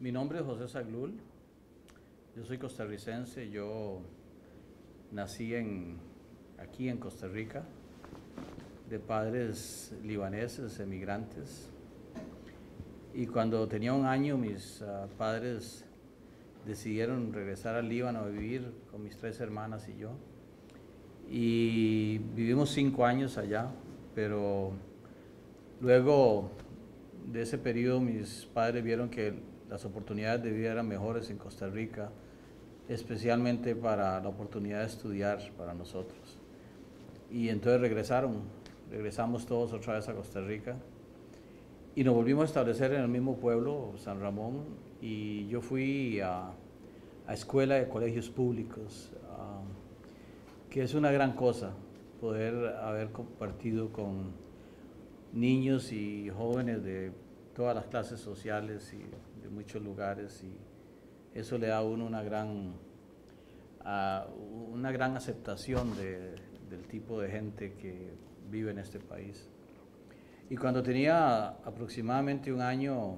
Mi nombre es José Saglul, yo soy costarricense, yo nací en, aquí en Costa Rica, de padres libaneses, emigrantes, y cuando tenía un año mis ah, padres decidieron regresar al Líbano a vivir con mis tres hermanas y yo, y vivimos cinco años allá, pero luego de ese periodo mis padres vieron que las oportunidades de vida eran mejores en Costa Rica, especialmente para la oportunidad de estudiar para nosotros. Y entonces regresaron, regresamos todos otra vez a Costa Rica y nos volvimos a establecer en el mismo pueblo, San Ramón, y yo fui a, a escuela de colegios públicos, ah, que es una gran cosa poder haber compartido con niños y jóvenes de todas las clases sociales y de muchos lugares y eso le da a uno una gran, una gran aceptación de, del tipo de gente que vive en este país. Y cuando tenía aproximadamente un año,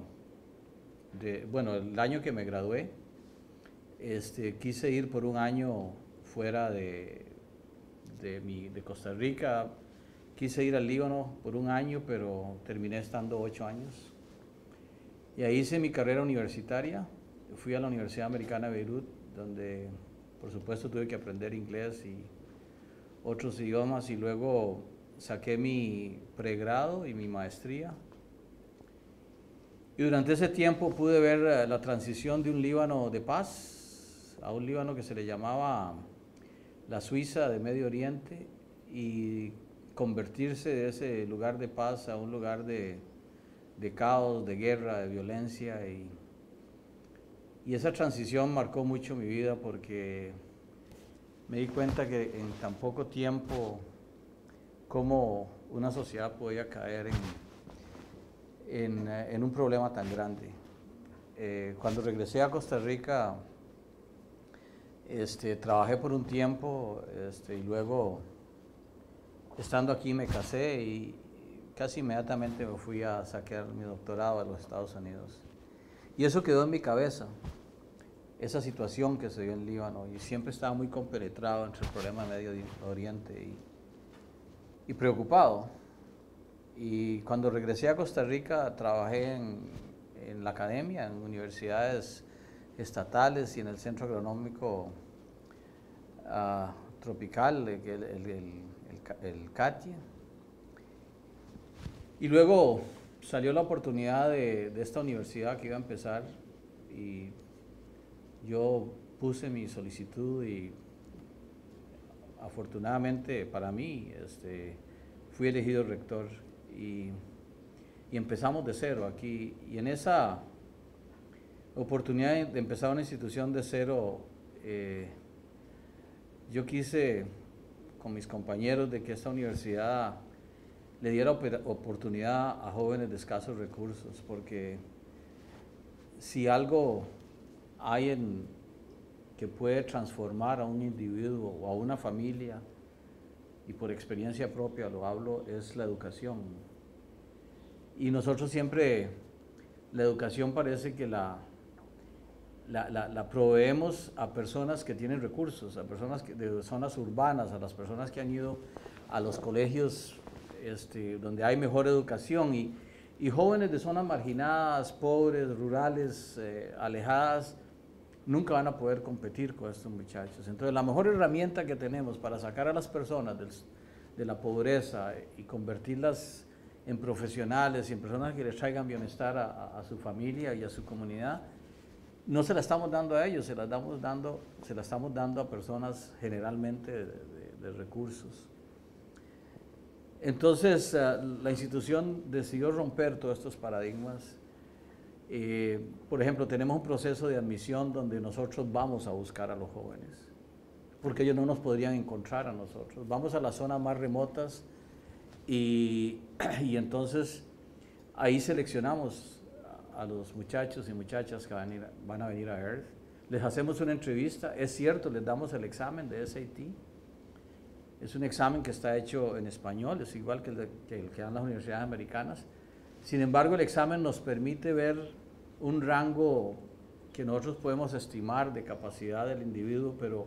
de, bueno, el año que me gradué, este, quise ir por un año fuera de, de Costa Rica, quise ir al Líbano por un año, pero terminé estando ocho años y ahí hice mi carrera universitaria. Fui a la Universidad Americana de Beirut, donde por supuesto tuve que aprender inglés y otros idiomas y luego saqué mi pregrado y mi maestría. Y durante ese tiempo pude ver eh, la transición de un Líbano de paz a un Líbano que se le llamaba la Suiza de Medio Oriente y convertirse de ese lugar de paz a un lugar de de caos, de guerra, de violencia y, esa transición marcó mucho mi vida porque me di cuenta que en tan poco tiempo cómo una sociedad podía caer en, en, un problema tan grande. Eh, cuando regresé a Costa Rica, este, trabajé por un tiempo este, y luego, estando aquí, me casé y, casi inmediatamente me fui a sacar mi doctorado a los Estados Unidos. Y eso quedó en mi cabeza, esa situación que se dio en Líbano. Y siempre estaba muy compenetrado entre el problema de Medio Oriente y, preocupado. Y cuando regresé a Costa Rica, trabajé en, la academia, en universidades estatales y en el Centro Agronómico ah, Tropical, el, el, y luego salió la oportunidad de, esta universidad que iba a empezar y yo puse mi solicitud y afortunadamente para mí este, fui elegido rector y, empezamos de cero aquí. Y en esa oportunidad de empezar una institución de cero, eh, yo quise con mis compañeros de que esta universidad le diera oportunidad a jóvenes de escasos recursos, porque si algo hay en, que puede transformar a un individuo o a una familia, y por experiencia propia lo hablo, es la educación. Y nosotros siempre, la educación parece que la, la, proveemos a personas que tienen recursos, a personas de zonas urbanas, a las personas que han ido a los colegios este, donde hay mejor educación y, jóvenes de zonas marginadas, pobres, rurales, eh, alejadas, nunca van a poder competir con estos muchachos. Entonces, la mejor herramienta que tenemos para sacar a las personas de la pobreza y convertirlas en profesionales y en personas que les traigan bienestar a, su familia y a su comunidad, no se la estamos dando a ellos, se la, dando, se la estamos dando a personas generalmente de recursos entonces, eh, la institución decidió romper todos estos paradigmas. Eh, por ejemplo, tenemos un proceso de admisión donde nosotros vamos a buscar a los jóvenes, porque ellos no nos podrían encontrar a nosotros. Vamos a las zonas más remotas y, entonces ahí seleccionamos a los muchachos y muchachas que van a venir a Earth. Les hacemos una entrevista, es cierto, les damos el examen de SAT es un examen que está hecho en español, es igual que el, que, el que dan las universidades americanas. Sin embargo, el examen nos permite ver un rango que nosotros podemos estimar de capacidad del individuo, pero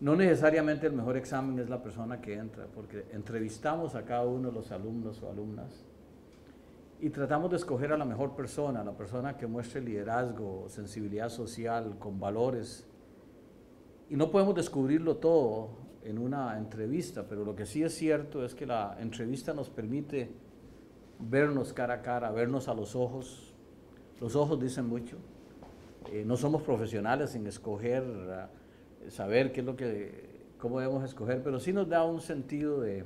no necesariamente el mejor examen es la persona que entra, porque entrevistamos a cada uno de los alumnos o alumnas y tratamos de escoger a la mejor persona, la persona que muestre liderazgo, sensibilidad social, con valores. Y no podemos descubrirlo todo en una entrevista, pero lo que sí es cierto es que la entrevista nos permite vernos cara a cara, vernos a los ojos. Los ojos dicen mucho. Eh, no somos profesionales en escoger, eh, saber qué es lo que, cómo debemos escoger, pero sí nos da un sentido de,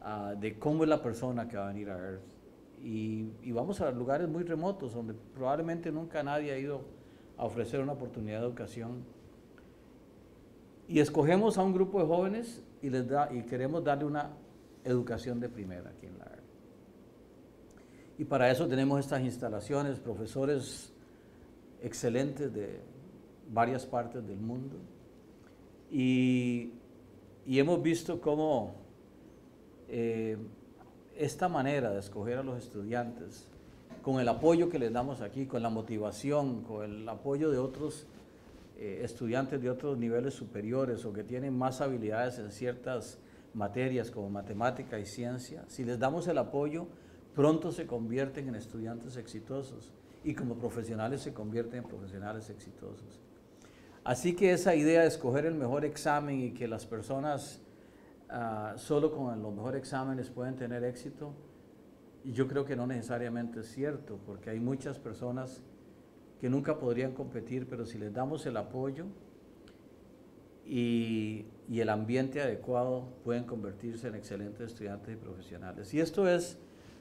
ah, de cómo es la persona que va a venir a ver. Y, y vamos a lugares muy remotos donde probablemente nunca nadie ha ido a ofrecer una oportunidad de educación y escogemos a un grupo de jóvenes y, les da, y queremos darle una educación de primera aquí en la área. Y para eso tenemos estas instalaciones, profesores excelentes de varias partes del mundo. Y, hemos visto cómo eh, esta manera de escoger a los estudiantes, con el apoyo que les damos aquí, con la motivación, con el apoyo de otros eh, estudiantes de otros niveles superiores o que tienen más habilidades en ciertas materias como matemática y ciencia, si les damos el apoyo, pronto se convierten en estudiantes exitosos y como profesionales se convierten en profesionales exitosos. Así que esa idea de escoger el mejor examen y que las personas ah, solo con los mejores exámenes pueden tener éxito, yo creo que no necesariamente es cierto, porque hay muchas personas que nunca podrían competir, pero si les damos el apoyo y, el ambiente adecuado, pueden convertirse en excelentes estudiantes y profesionales. Y esto es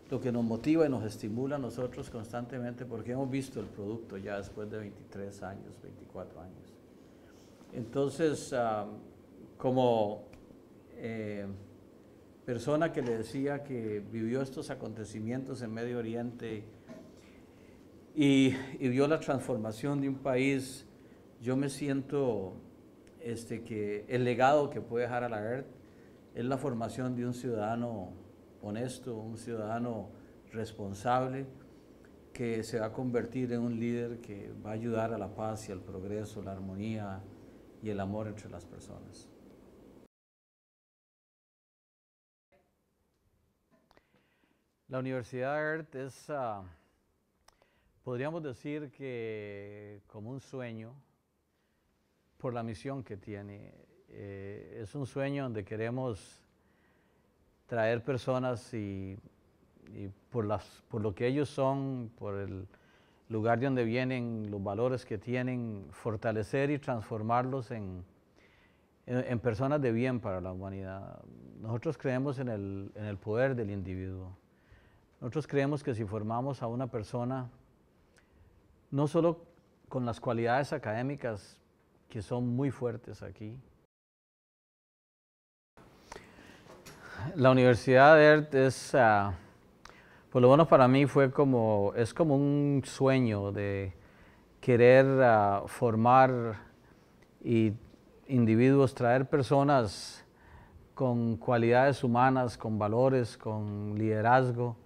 lo que nos motiva y nos estimula a nosotros constantemente porque hemos visto el producto ya después de 23 años, 24 años. Entonces, como eh, persona que le decía que vivió estos acontecimientos en Medio Oriente y, vio la transformación de un país, yo me siento este, que el legado que puede dejar a la ERT es la formación de un ciudadano honesto, un ciudadano responsable, que se va a convertir en un líder que va a ayudar a la paz y al progreso, la armonía y el amor entre las personas. La Universidad de es... Ah, podríamos decir que como un sueño, por la misión que tiene. Eh, es un sueño donde queremos traer personas y, por, las, por lo que ellos son, por el lugar de donde vienen, los valores que tienen, fortalecer y transformarlos en, en, personas de bien para la humanidad. Nosotros creemos en el, en el poder del individuo. Nosotros creemos que si formamos a una persona no solo con las cualidades académicas que son muy fuertes aquí. La Universidad de ERT es, ah, por lo menos para mí, fue como, es como un sueño de querer ah, formar y individuos, traer personas con cualidades humanas, con valores, con liderazgo,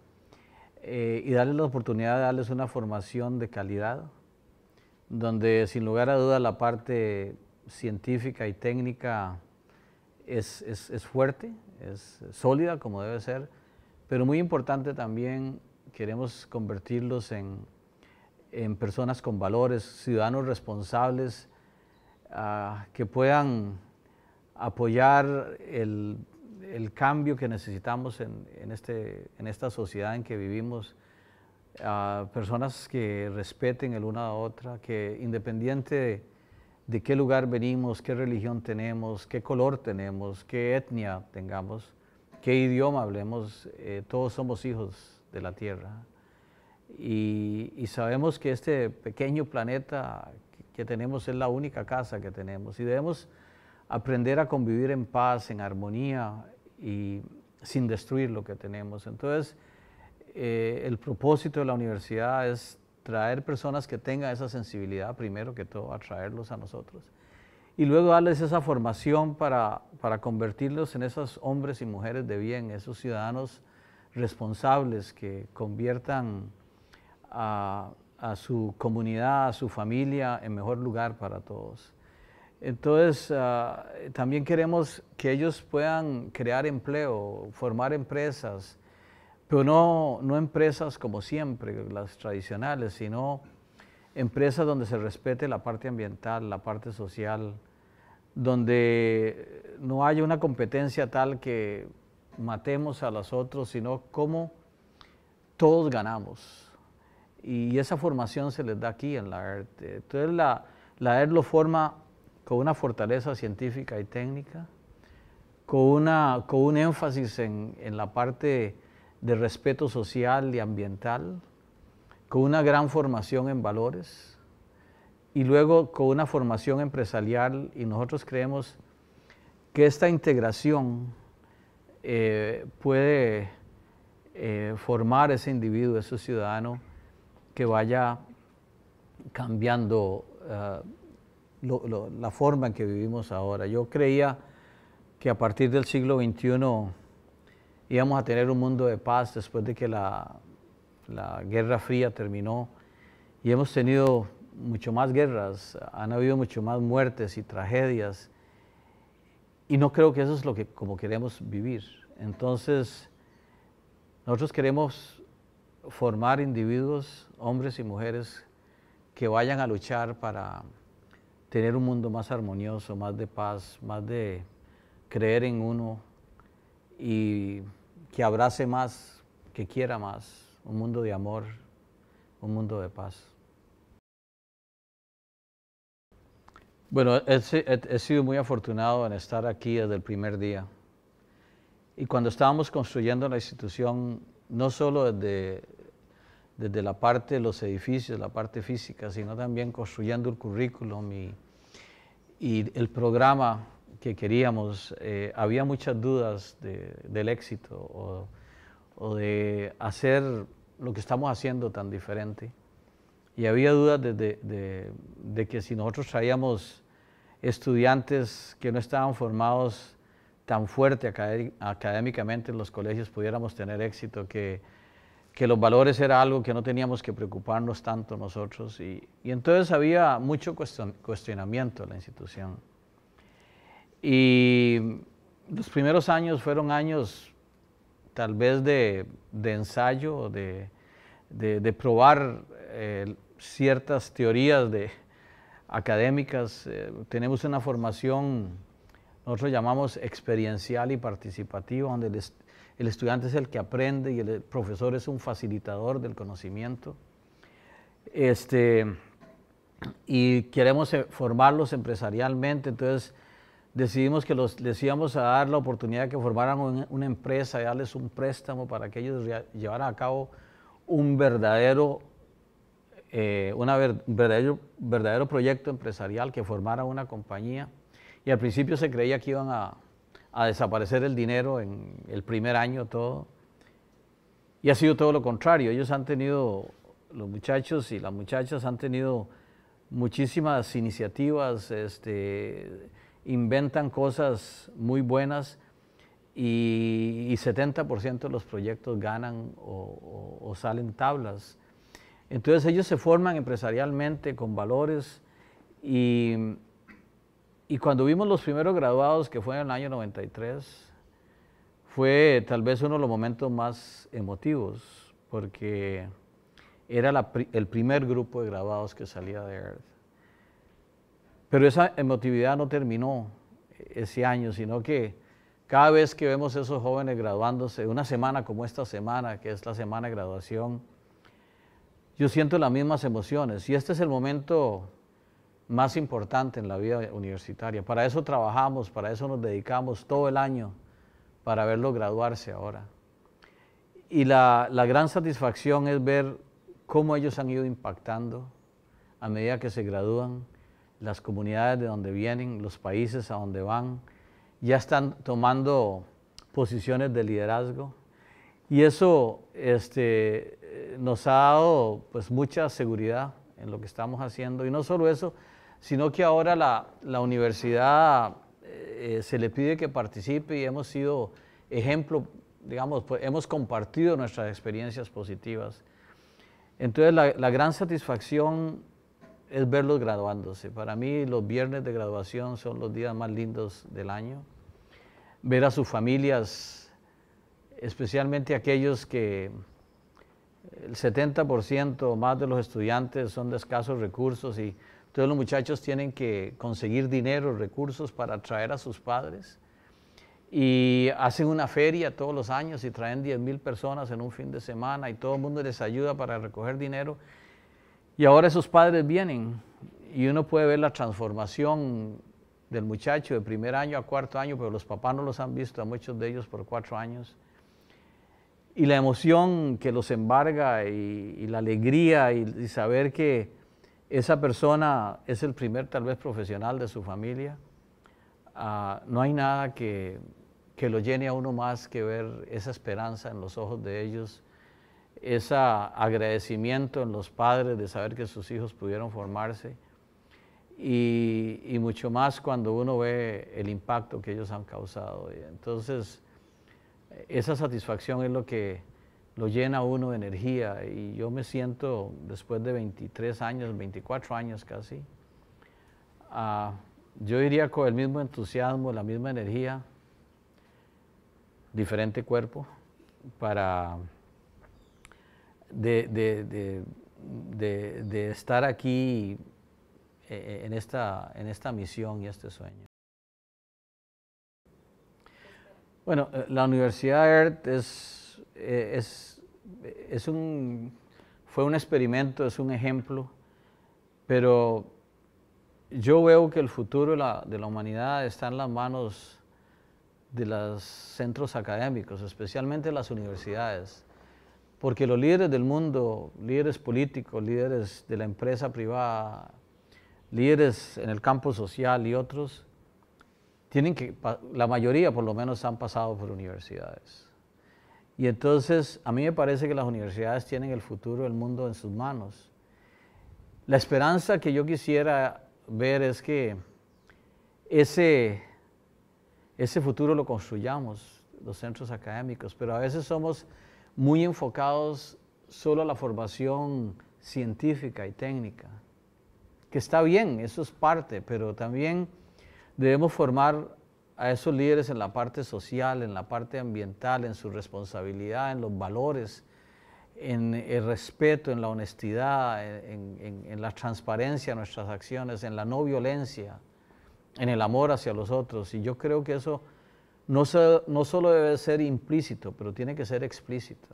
eh, y darles la oportunidad de darles una formación de calidad, donde sin lugar a duda la parte científica y técnica es, fuerte, es sólida como debe ser, pero muy importante también queremos convertirlos en, personas con valores, ciudadanos responsables, ah, que puedan apoyar el el cambio que necesitamos en, en, este, en esta sociedad en que vivimos, personas que respeten el una a otra, que independiente de, qué lugar venimos, qué religión tenemos, qué color tenemos, qué etnia tengamos, qué idioma hablemos, eh, todos somos hijos de la tierra. Y, sabemos que este pequeño planeta que tenemos es la única casa que tenemos y debemos aprender a convivir en paz, en armonía, y sin destruir lo que tenemos. Entonces, eh, el propósito de la universidad es traer personas que tengan esa sensibilidad, primero que todo, atraerlos a nosotros. Y luego darles esa formación para, convertirlos en esos hombres y mujeres de bien, esos ciudadanos responsables que conviertan a su comunidad, a su familia en mejor lugar para todos. Entonces, ah, también queremos que ellos puedan crear empleo, formar empresas, pero no, no empresas como siempre, las tradicionales, sino empresas donde se respete la parte ambiental, la parte social, donde no haya una competencia tal que matemos a los otros, sino como todos ganamos. Y esa formación se les da aquí en la ERT. Entonces la, la ERT lo forma con una fortaleza científica y técnica, con, una, con un énfasis en, la parte de respeto social y ambiental, con una gran formación en valores y luego con una formación empresarial y nosotros creemos que esta integración eh, puede eh, formar ese individuo, ese ciudadano que vaya cambiando eh, la forma en que vivimos ahora. Yo creía que a partir del siglo XXI íbamos a tener un mundo de paz después de que la, la Guerra Fría terminó y hemos tenido mucho más guerras, han habido mucho más muertes y tragedias y no creo que eso es lo que como queremos vivir. Entonces, nosotros queremos formar individuos, hombres y mujeres, que vayan a luchar para tener un mundo más armonioso, más de paz, más de creer en uno y que abrace más, que quiera más, un mundo de amor, un mundo de paz. Bueno, he, sido muy afortunado en estar aquí desde el primer día. Y cuando estábamos construyendo la institución, no solo desde desde la parte de los edificios, la parte física, sino también construyendo el currículum y, el programa que queríamos. Eh, había muchas dudas del éxito o, de hacer lo que estamos haciendo tan diferente. Y había dudas de, de que si nosotros traíamos estudiantes que no estaban formados tan fuerte académicamente en los colegios, pudiéramos tener éxito, que que los valores era algo que no teníamos que preocuparnos tanto nosotros y, entonces había mucho cuestionamiento en la institución. Y los primeros años fueron años tal vez de, ensayo, de, probar eh, ciertas teorías de, académicas. Eh, tenemos una formación, nosotros llamamos experiencial y participativa, donde el estudiante es el que aprende y el profesor es un facilitador del conocimiento. Este, y queremos eh, formarlos empresarialmente, entonces decidimos que los, les íbamos a dar la oportunidad de que formaran una empresa y darles un préstamo para que ellos llevaran a cabo un verdadero, eh, verdadero, verdadero proyecto empresarial, que formara una compañía. Y al principio se creía que iban a, a desaparecer el dinero en el primer año, todo. Y ha sido todo lo contrario. Ellos han tenido, los muchachos y las muchachas han tenido muchísimas iniciativas, este, inventan cosas muy buenas y, 70% de los proyectos ganan o salen tablas. Entonces ellos se forman empresarialmente con valores y y cuando vimos los primeros graduados, que fue en el año 93, fue tal vez uno de los momentos más emotivos, porque era el primer grupo de graduados que salía de Earth. Pero esa emotividad no terminó ese año, sino que cada vez que vemos a esos jóvenes graduándose, una semana como esta semana, que es la semana de graduación, yo siento las mismas emociones. Y este es el momento más importante en la vida universitaria. Para eso trabajamos, para eso nos dedicamos todo el año, para verlo graduarse ahora. Y la, la gran satisfacción es ver cómo ellos han ido impactando a medida que se gradúan, las comunidades de donde vienen, los países a donde van, ya están tomando posiciones de liderazgo. Y eso este, eh, nos ha dado pues, mucha seguridad en lo que estamos haciendo. Y no solo eso, sino que ahora la, la universidad eh, eh, se le pide que participe y hemos sido ejemplo, digamos, pues, hemos compartido nuestras experiencias positivas. Entonces la, la gran satisfacción es verlos graduándose. Para mí los viernes de graduación son los días más lindos del año. Ver a sus familias, especialmente aquellos que el 70% más de los estudiantes son de escasos recursos y entonces los muchachos tienen que conseguir dinero, recursos para atraer a sus padres y hacen una feria todos los años y traen 10 mil personas en un fin de semana y todo el mundo les ayuda para recoger dinero. Y ahora esos padres vienen y uno puede ver la transformación del muchacho de primer año a cuarto año, pero los papás no los han visto a muchos de ellos por cuatro años. Y la emoción que los embarga y, la alegría y saber que, esa persona es el primer tal vez profesional de su familia. Ah, no hay nada que, lo llene a uno más que ver esa esperanza en los ojos de ellos, ese agradecimiento en los padres de saber que sus hijos pudieron formarse y, y mucho más cuando uno ve el impacto que ellos han causado. Entonces, esa satisfacción es lo que lo llena uno de energía y yo me siento después de 23 años, 24 años casi, ah, yo iría con el mismo entusiasmo, la misma energía, diferente cuerpo, para de, de, estar aquí eh, eh, en esta, en esta misión y este sueño. Bueno, eh, la Universidad de es, es es un, fue un experimento, es un ejemplo, pero yo veo que el futuro de la, humanidad está en las manos de los centros académicos, especialmente las universidades, porque los líderes del mundo, líderes políticos, líderes de la empresa privada, líderes en el campo social y otros, tienen que, la mayoría por lo menos han pasado por universidades. Y entonces a mí me parece que las universidades tienen el futuro del mundo en sus manos. La esperanza que yo quisiera ver es que ese, ese futuro lo construyamos los centros académicos, pero a veces somos muy enfocados solo a la formación científica y técnica, que está bien, eso es parte, pero también debemos formar a esos líderes en la parte social, en la parte ambiental, en su responsabilidad, en los valores, en el respeto, en la honestidad, en, la transparencia de nuestras acciones, en la no violencia, en el amor hacia los otros. Y yo creo que eso no, no solo debe ser implícito, pero tiene que ser explícito.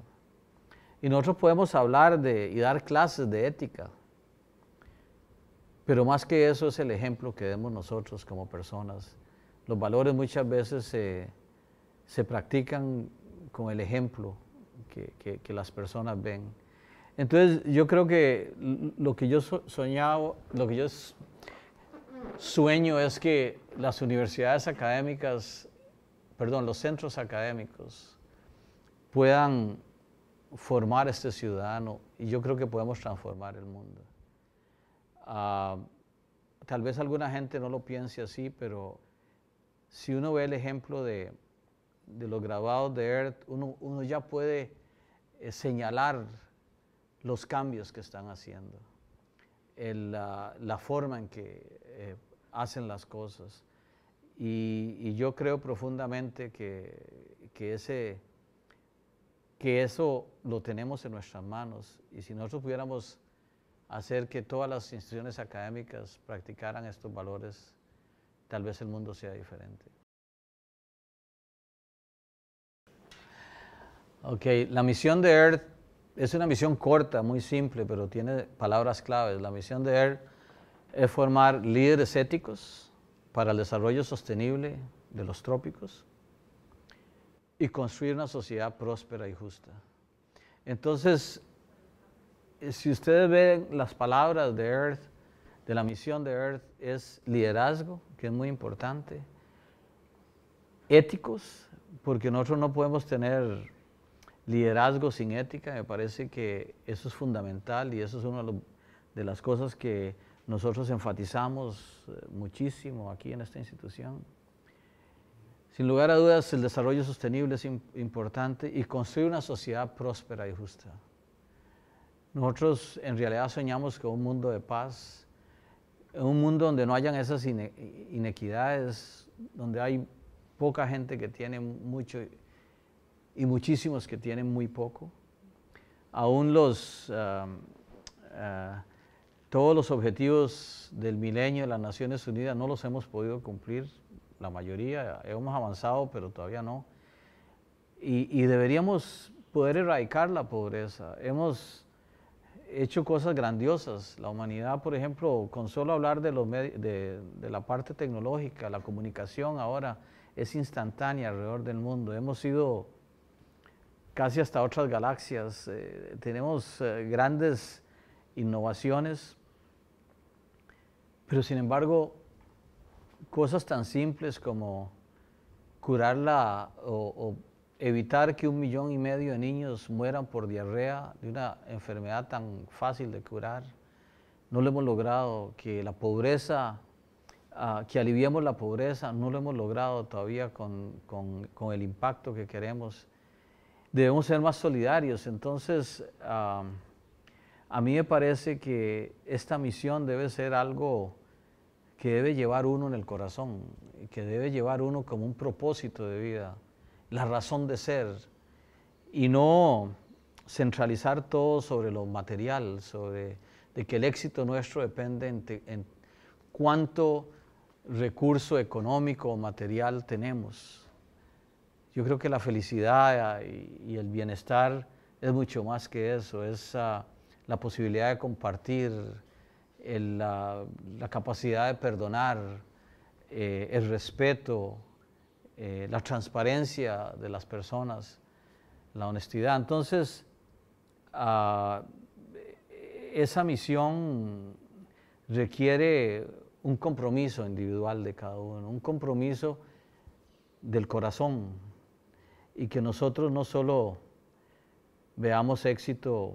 Y nosotros podemos hablar de, y dar clases de ética, pero más que eso es el ejemplo que demos nosotros como personas los valores muchas veces se, practican con el ejemplo que, las personas ven. Entonces yo creo que lo que yo soñaba, lo que yo sueño es que las universidades académicas, perdón, los centros académicos puedan formar este ciudadano y yo creo que podemos transformar el mundo. Ah, tal vez alguna gente no lo piense así, pero si uno ve el ejemplo de, de los grabados de Earth, uno, ya puede eh, señalar los cambios que están haciendo, la, la, forma en que eh, hacen las cosas. Y, y, yo creo profundamente que, que, ese, que eso lo tenemos en nuestras manos. Y si nosotros pudiéramos hacer que todas las instituciones académicas practicaran estos valores, tal vez el mundo sea diferente. Ok, la misión de Earth es una misión corta, muy simple, pero tiene palabras claves. La misión de Earth es formar líderes éticos para el desarrollo sostenible de los trópicos y construir una sociedad próspera y justa. Entonces, eh, si ustedes ven las palabras de Earth, de la misión de Earth, es liderazgo, que es muy importante, éticos, porque nosotros no podemos tener liderazgo sin ética, me parece que eso es fundamental y eso es una de las cosas que nosotros enfatizamos eh, muchísimo aquí en esta institución. Sin lugar a dudas, el desarrollo sostenible es importante y construir una sociedad próspera y justa. Nosotros en realidad soñamos con un mundo de paz, un mundo donde no hayan esas inequidades, donde hay poca gente que tiene mucho y muchísimos que tienen muy poco. Aún los, um, uh, todos los objetivos del milenio de las Naciones Unidas no los hemos podido cumplir, la mayoría hemos avanzado, pero todavía no. Y, y deberíamos poder erradicar la pobreza. Hemos hecho cosas grandiosas. La humanidad, por ejemplo, con solo hablar de, los de, de, la parte tecnológica, la comunicación ahora es instantánea alrededor del mundo. Hemos ido casi hasta otras galaxias. Eh, tenemos eh, grandes innovaciones, pero sin embargo, cosas tan simples como curar o, o evitar que un millón y medio de niños mueran por diarrea, de una enfermedad tan fácil de curar. No lo hemos logrado, que la pobreza, ah, que aliviemos la pobreza, no lo hemos logrado todavía con, el impacto que queremos. Debemos ser más solidarios. Entonces, ah, a mí me parece que esta misión debe ser algo que debe llevar uno en el corazón, que debe llevar uno como un propósito de vida la razón de ser y no centralizar todo sobre lo material, sobre de que el éxito nuestro depende en, cuánto recurso económico o material tenemos. Yo creo que la felicidad y, el bienestar es mucho más que eso, es ah, la posibilidad de compartir, la, capacidad de perdonar, eh, el respeto, eh, la transparencia de las personas, la honestidad. Entonces, ah, e-, esa misión requiere un compromiso individual de cada uno, un compromiso del corazón y que nosotros no solo veamos éxito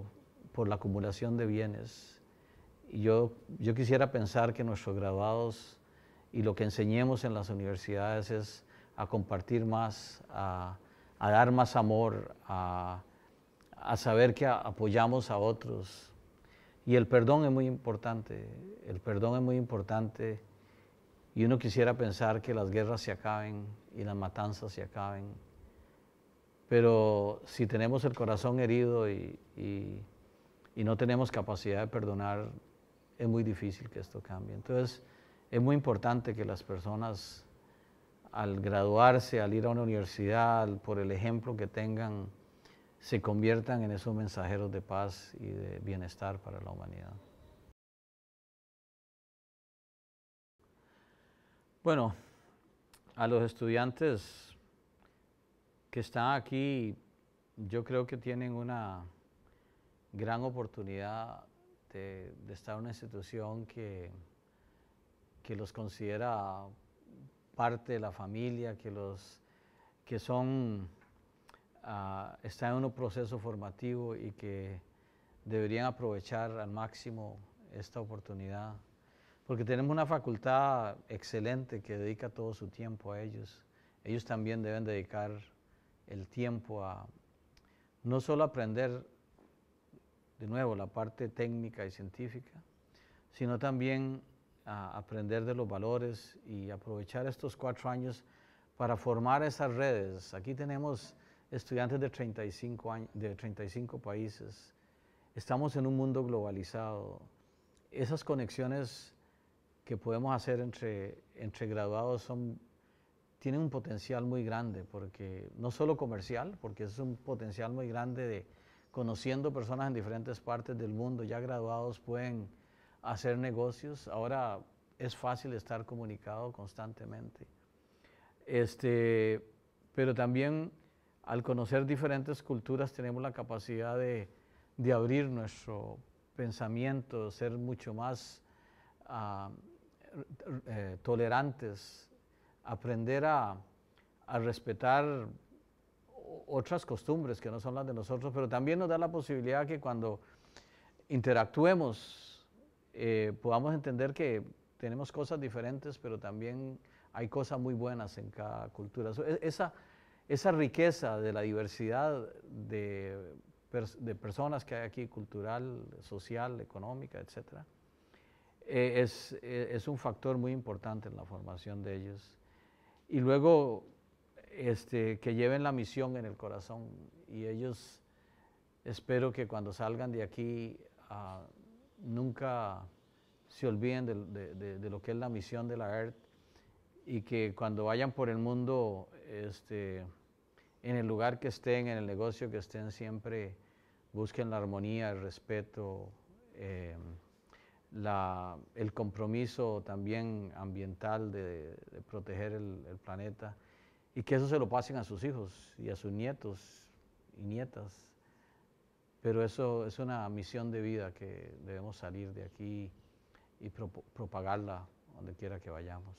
por la acumulación de bienes. yo, yo quisiera pensar que nuestros graduados y lo que enseñemos en las universidades es a compartir más, a, dar más amor, a, saber que apoyamos a otros. Y el perdón es muy importante, el perdón es muy importante. Y uno quisiera pensar que las guerras se acaben y las matanzas se acaben. Pero si tenemos el corazón herido y, y no tenemos capacidad de perdonar, es muy difícil que esto cambie. Entonces, es muy importante que las personas al graduarse, al ir a una universidad, por el ejemplo que tengan, se conviertan en esos mensajeros de paz y de bienestar para la humanidad. Bueno, a los estudiantes que están aquí, yo creo que tienen una gran oportunidad de, estar en una institución que, que los considera parte de la familia, que, los, que son, ah, están en un proceso formativo y que deberían aprovechar al máximo esta oportunidad. Porque tenemos una facultad excelente que dedica todo su tiempo a ellos. Ellos también deben dedicar el tiempo a no solo aprender de nuevo la parte técnica y científica, sino también a aprender de los valores y aprovechar estos cuatro años para formar esas redes. Aquí tenemos estudiantes de 35, años, de 35 países. Estamos en un mundo globalizado. Esas conexiones que podemos hacer entre, entre graduados son, tienen un potencial muy grande, porque no solo comercial, porque es un potencial muy grande de conociendo personas en diferentes partes del mundo, ya graduados pueden hacer negocios. Ahora es fácil estar comunicado constantemente. Este, pero también al conocer diferentes culturas tenemos la capacidad de, abrir nuestro pensamiento, ser mucho más ah, eh, tolerantes, aprender a, a respetar otras costumbres que no son las de nosotros, pero también nos da la posibilidad que cuando interactuemos eh, podamos entender que tenemos cosas diferentes, pero también hay cosas muy buenas en cada cultura. E, esa, esa riqueza de la diversidad de, personas que hay aquí, cultural, social, económica, etc., e, es, e, es, un factor muy importante en la formación de ellos. Y luego, este, que lleven la misión en el corazón. Y ellos, espero que cuando salgan de aquí, a... Ah, nunca se olviden de, de, lo que es la misión de la Earth y que cuando vayan por el mundo, este, en el lugar que estén, en el negocio que estén, siempre busquen la armonía, el respeto, em, el compromiso también ambiental de, proteger el planeta y que eso se lo pasen a sus hijos y a sus nietos y nietas. Pero eso es una misión de vida que debemos salir de aquí y propagarla donde quiera que vayamos.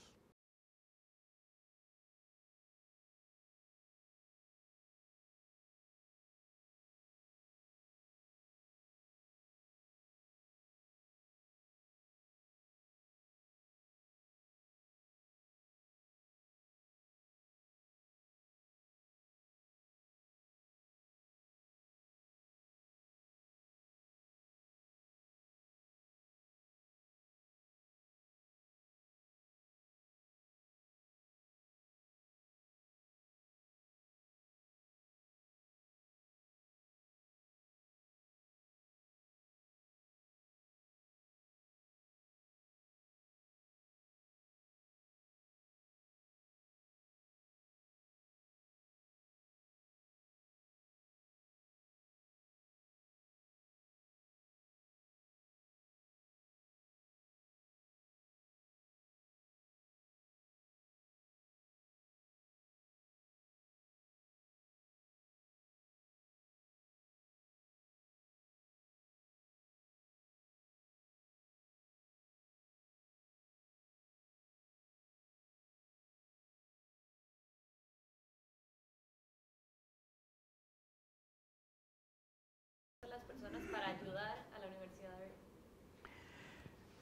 para ayudar a la Universidad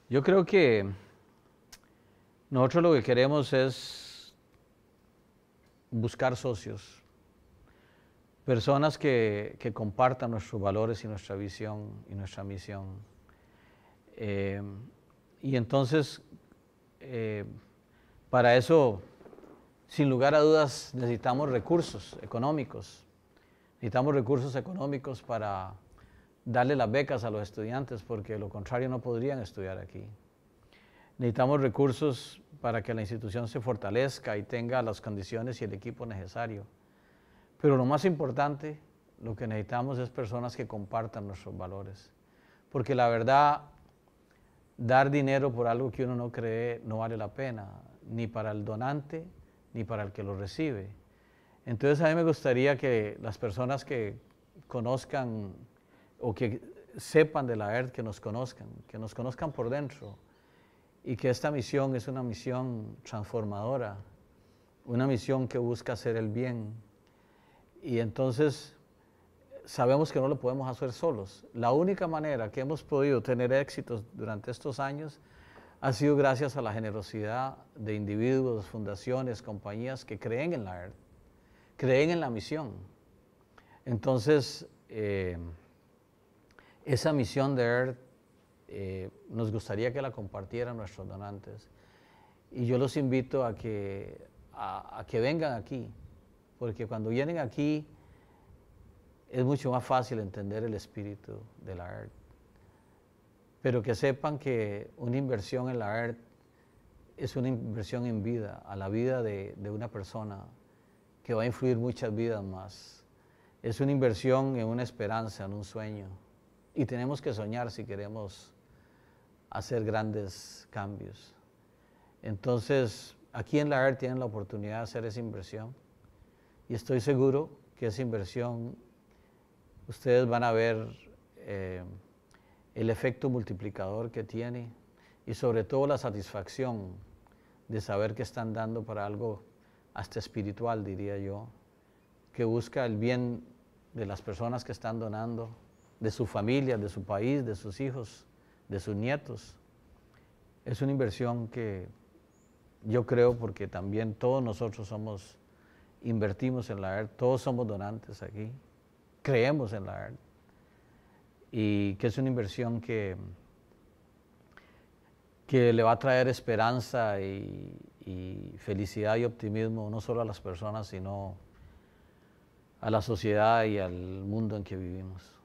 Yo creo que nosotros lo que queremos es buscar socios, personas que, compartan nuestros valores y nuestra visión y nuestra misión. Eh, y entonces, eh, para eso, sin lugar a dudas, necesitamos recursos económicos. Necesitamos recursos económicos para darle las becas a los estudiantes porque lo contrario no podrían estudiar aquí. Necesitamos recursos para que la institución se fortalezca y tenga las condiciones y el equipo necesario. Pero lo más importante, lo que necesitamos es personas que compartan nuestros valores. Porque la verdad, dar dinero por algo que uno no cree no vale la pena, ni para el donante, ni para el que lo recibe. Entonces a mí me gustaría que las personas que conozcan o que sepan de la ERT, que nos conozcan, que nos conozcan por dentro y que esta misión es una misión transformadora, una misión que busca hacer el bien. Y entonces sabemos que no lo podemos hacer solos. La única manera que hemos podido tener éxitos durante estos años ha sido gracias a la generosidad de individuos, fundaciones, compañías que creen en la ERT, creen en la misión. Entonces, eh, esa misión de EARTH eh, nos gustaría que la compartieran nuestros donantes. Y yo los invito a que, que vengan aquí, porque cuando vienen aquí es mucho más fácil entender el espíritu de la EARTH. Pero que sepan que una inversión en la EARTH es una inversión en vida, a la vida de una persona que va a influir muchas vidas más. Es una inversión en una esperanza, en un sueño. Y tenemos que soñar si queremos hacer grandes cambios. Entonces, aquí en la AER tienen la oportunidad de hacer esa inversión y estoy seguro que esa inversión ustedes van a ver eh, el efecto multiplicador que tiene y sobre todo la satisfacción de saber que están dando para algo hasta espiritual, diría yo, que busca el bien de las personas que están donando de su familia, de su país, de sus hijos, de sus nietos. Es una inversión que yo creo porque también todos nosotros somos, invertimos en la ER, todos somos donantes aquí, creemos en la ER. y que es una inversión que, que le va a traer esperanza y felicidad y optimismo no solo a las personas, sino a la sociedad y al mundo en que vivimos.